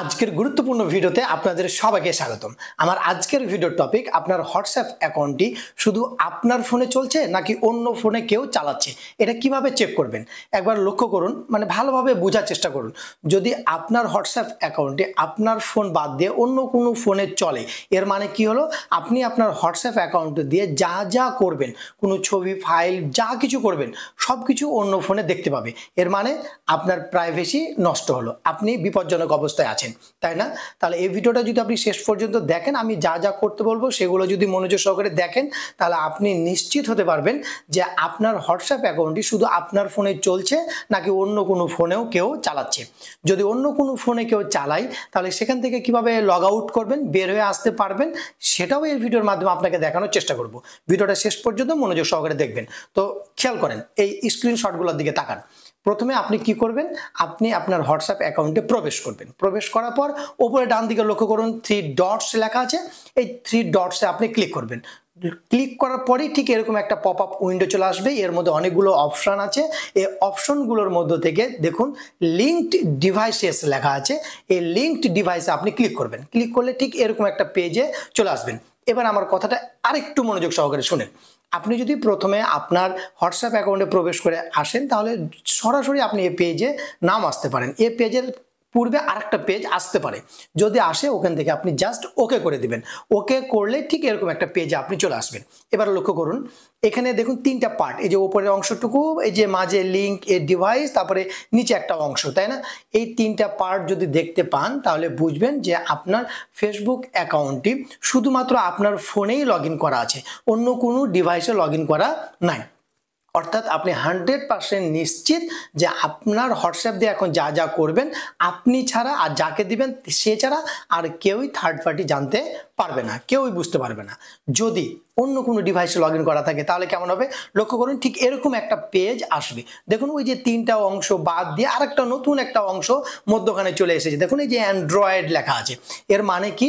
আজকের গুরুত্বপূর্ণ ভিডিওতে আপনাদের সবাইকে স্বাগতম আমার আজকের ভিডিওর টপিক আপনার হোয়াটসঅ্যাপ অ্যাকাউন্টটি শুধু আপনার ফোনে চলছে নাকি অন্য ফোনে কেউ চালাচ্ছে এটা কিভাবে চেক করবেন একবার লক্ষ্য করুন মানে ভালোভাবে বোঝার চেষ্টা করুন যদি আপনার হোয়াটসঅ্যাপ অ্যাকাউন্টটি আপনার ফোন বাদ দিয়ে অন্য কোনো ফোনে চলে এর মানে কি হলো আপনি আপনার হোয়াটসঅ্যাপ অ্যাকাউন্ট দিয়ে যা যা করবেন কোনো ছবি ফাইল যা কিছু করবেন সব কিছু অন্য ফোনে দেখতে পাবে এর মানে আপনার প্রাইভেসি নষ্ট হলো আপনি বিপজ্জনক অবস্থায় আছেন আছেন তাই না তাহলে এই ভিডিওটা যদি আপনি শেষ পর্যন্ত দেখেন আমি যা যা করতে বলবো সেগুলো যদি মনোযোগ সহকারে দেখেন তাহলে আপনি নিশ্চিত হতে পারবেন যে আপনার হোয়াটসঅ্যাপ অ্যাকাউন্টটি শুধু আপনার ফোনে চলছে নাকি অন্য কোনো ফোনেও কেউ চালাচ্ছে যদি অন্য কোনো ফোনে কেউ চালায় তাহলে সেখান থেকে কিভাবে লগ আউট করবেন বের হয়ে আসতে পারবেন সেটাও এই ভিডিওর মাধ্যমে আপনাকে দেখানোর চেষ্টা করব ভিডিওটা শেষ পর্যন্ত মনোযোগ সহকারে দেখবেন তো খেয়াল করেন এই স্ক্রিনশটগুলোর দিকে তাকান প্রথমে আপনি কি করবেন আপনি আপনার হোয়াটসঅ্যাপ অ্যাকাউন্টে প্রবেশ করবেন প্রবেশ করার পর ওপরে ডান দিকে লক্ষ্য করুন থ্রি ডটস লেখা আছে এই থ্রি ডটসে আপনি ক্লিক করবেন ক্লিক করার পরেই ঠিক এরকম একটা পপ আপ উইন্ডো চলে আসবে এর মধ্যে অনেকগুলো অপশান আছে এই অপশনগুলোর মধ্য থেকে দেখুন লিঙ্কড ডিভাইসেস লেখা আছে এই লিঙ্কড ডিভাইসে আপনি ক্লিক করবেন ক্লিক করলে ঠিক এরকম একটা পেজে চলে আসবেন এবার আমার কথাটা আরেকটু মনোযোগ সহকারে শুনে আপনি যদি প্রথমে আপনার হোয়াটসঅ্যাপ অ্যাকাউন্টে প্রবেশ করে আসেন তাহলে সরাসরি আপনি এ পেজে নাম আসতে পারেন এ পেজের পূর্বে আরেকটা পেজ আসতে পারে যদি আসে ওখান থেকে আপনি জাস্ট ওকে করে দিবেন ওকে করলে ঠিক এরকম একটা পেজে আপনি চলে আসবেন এবার লক্ষ্য করুন এখানে দেখুন তিনটা পার্ট এই যে ওপরের অংশটুকু এই যে মাঝে লিঙ্ক এর ডিভাইস তারপরে নিচে একটা অংশ তাই না এই তিনটা পার্ট যদি দেখতে পান তাহলে বুঝবেন যে আপনার ফেসবুক অ্যাকাউন্টটি শুধুমাত্র আপনার ফোনেই লগ করা আছে অন্য কোনো ডিভাইসে লগ করা নাই অর্থাৎ আপনি হান্ড্রেড পার্সেন্ট নিশ্চিত যে আপনার হোয়াটসঅ্যাপ দিয়ে এখন যা যা করবেন আপনি ছাড়া আর যাকে দিবেন সে ছাড়া আর কেউই থার্ড পার্টি জানতে পারবে না কেউই বুঝতে পারবে না যদি অন্য কোনো ডিভাইসে লগ করা থাকে তাহলে কেমন হবে লক্ষ্য করুন ঠিক এরকম একটা পেজ আসবে দেখুন ওই যে তিনটা অংশ বাদ দিয়ে আরেকটা নতুন একটা অংশ মধ্যখানে চলে এসেছে দেখুন এই যে অ্যান্ড্রয়েড লেখা আছে এর মানে কি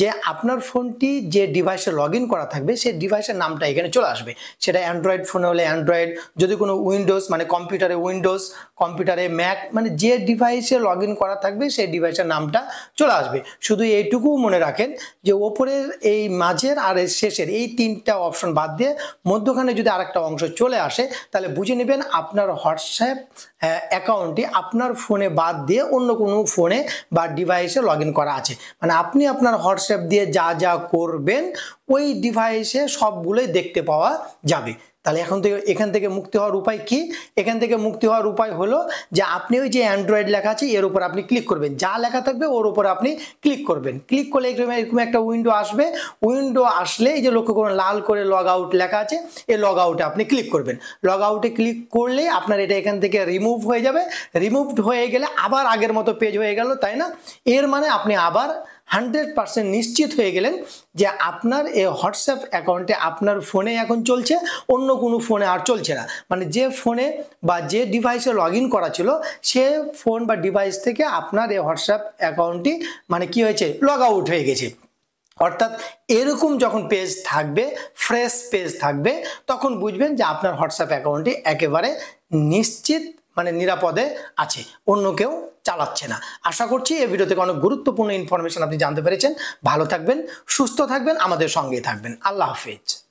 যে আপনার ফোনটি যে ডিভাইসে লগ করা থাকবে সেই ডিভাইসের নামটা এখানে চলে আসবে সেটা অ্যান্ড্রয়েড ফোনে হলে অ্যান্ড্রয়েড যদি কোনো উইন্ডোজ মানে কম্পিউটারে উইন্ডোজ কম্পিউটারে ম্যাক মানে যে ডিভাইসে লগ করা থাকবে সেই ডিভাইসের নামটা চলে আসবে শুধু এইটুকু মনে রাখেন যে ওপরের এই মাঝের আর শেষের এই তিনটা অপশন বাদ দিয়ে মধ্যখানে যদি আরেকটা অংশ চলে আসে তাহলে বুঝে নেবেন আপনার হোয়াটসঅ্যাপ হ্যাঁ, অ্যাকাউন্টটি আপনার ফোনে বাদ দিয়ে অন্য কোনো ফোনে বা ডিভাইসে লগ করা আছে মানে আপনি আপনার হোয়াটস হোয়াটসঅ্যাপ দিয়ে যা যা করবেন ওই ডিভাইসে সবগুলোই দেখতে পাওয়া যাবে তাহলে এখন থেকে এখান থেকে মুক্তি হওয়ার উপায় কি এখান থেকে মুক্তি হওয়ার উপায় হলো যে আপনি ওই যে অ্যান্ড্রয়েড লেখা আছে এর উপর আপনি ক্লিক করবেন যা লেখা থাকবে ওর উপর আপনি ক্লিক করবেন ক্লিক করলে এরকম এরকম একটা উইন্ডো আসবে উইন্ডো আসলে এই যে লক্ষ্য করুন লাল করে লগ আউট লেখা আছে এই লগ আউটে আপনি ক্লিক করবেন লগ আউটে ক্লিক করলে আপনার এটা এখান থেকে রিমুভ হয়ে যাবে রিমুভড হয়ে গেলে আবার আগের মতো পেজ হয়ে গেল তাই না এর মানে আপনি আবার হান্ড্রেড পার্সেন্ট নিশ্চিত হয়ে গেলেন যে আপনার এই হোয়াটসঅ্যাপ অ্যাকাউন্টে আপনার ফোনে এখন চলছে অন্য কোনো ফোনে আর চলছে না মানে যে ফোনে বা যে ডিভাইসে লগ ইন করা ছিল সে ফোন বা ডিভাইস থেকে আপনার এই হোয়াটসঅ্যাপ অ্যাকাউন্টটি মানে কি হয়েছে লগ আউট হয়ে গেছে অর্থাৎ এরকম যখন পেজ থাকবে ফ্রেশ পেজ থাকবে তখন বুঝবেন যে আপনার হোয়াটসঅ্যাপ অ্যাকাউন্টটি একেবারে নিশ্চিত মানে নিরাপদে আছে অন্য কেউ চালাচ্ছে না আশা করছি এই ভিডিও থেকে অনেক গুরুত্বপূর্ণ ইনফরমেশন আপনি জানতে পেরেছেন ভালো থাকবেন সুস্থ থাকবেন আমাদের সঙ্গে থাকবেন আল্লাহ হাফিজ